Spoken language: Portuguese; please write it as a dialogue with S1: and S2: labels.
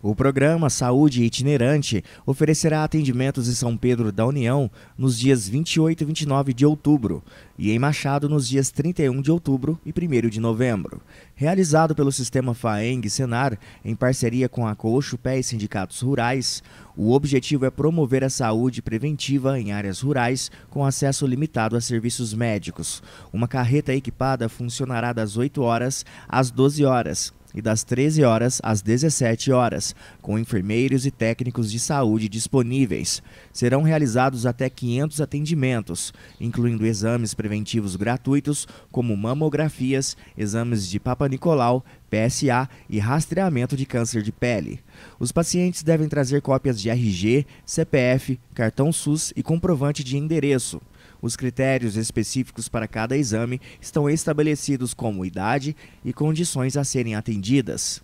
S1: O programa Saúde Itinerante oferecerá atendimentos em São Pedro da União nos dias 28 e 29 de outubro e em Machado nos dias 31 de outubro e 1 de novembro. Realizado pelo sistema FAENG Senar em parceria com a Coxo Pé e sindicatos rurais, o objetivo é promover a saúde preventiva em áreas rurais com acesso limitado a serviços médicos. Uma carreta equipada funcionará das 8 horas às 12 horas e das 13 horas às 17 horas, com enfermeiros e técnicos de saúde disponíveis. Serão realizados até 500 atendimentos, incluindo exames preventivos gratuitos, como mamografias, exames de Papa Nicolau, PSA e rastreamento de câncer de pele. Os pacientes devem trazer cópias de RG, CPF, cartão SUS e comprovante de endereço. Os critérios específicos para cada exame estão estabelecidos como idade e condições a serem atendidas.